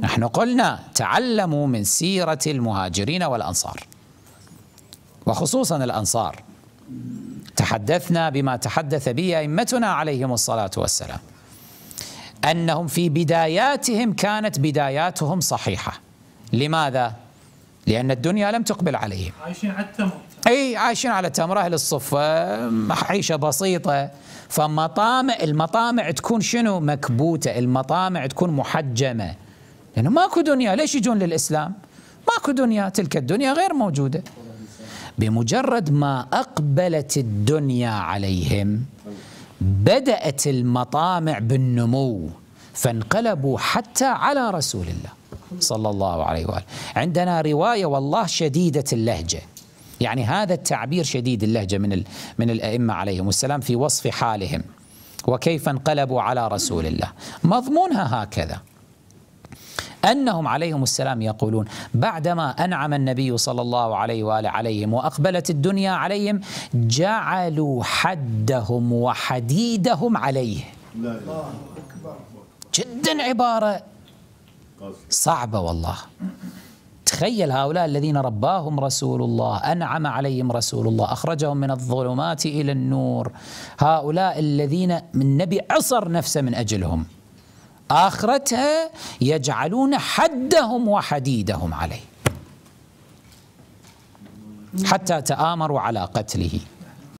نحن قلنا تعلموا من سيرة المهاجرين والأنصار وخصوصا الأنصار تحدثنا بما تحدث به أئمتنا عليهم الصلاة والسلام أنهم في بداياتهم كانت بداياتهم صحيحة لماذا؟ لأن الدنيا لم تقبل عليهم عايشين على التمر أي عايشين على التمر أهل الصفة عيشة بسيطة فمطامع المطامع تكون شنو مكبوتة المطامع تكون محجمة لأنه ماكو دنيا ليش يجون للإسلام ماكو دنيا تلك الدنيا غير موجودة بمجرد ما أقبلت الدنيا عليهم بدأت المطامع بالنمو فانقلبوا حتى على رسول الله صلى الله عليه وآله عندنا رواية والله شديدة اللهجة يعني هذا التعبير شديد اللهجة من, من الأئمة عليهم السلام في وصف حالهم وكيف انقلبوا على رسول الله مضمونها هكذا أنهم عليهم السلام يقولون بعدما أنعم النبي صلى الله عليه وآله عليهم وأقبلت الدنيا عليهم جعلوا حدهم وحديدهم عليه جدا عبارة صعبة والله تخيل هؤلاء الذين رباهم رسول الله أنعم عليهم رسول الله أخرجهم من الظلمات إلى النور هؤلاء الذين النبي عصر نفسه من أجلهم آخرتها يجعلون حدهم وحديدهم عليه حتى تآمروا على قتله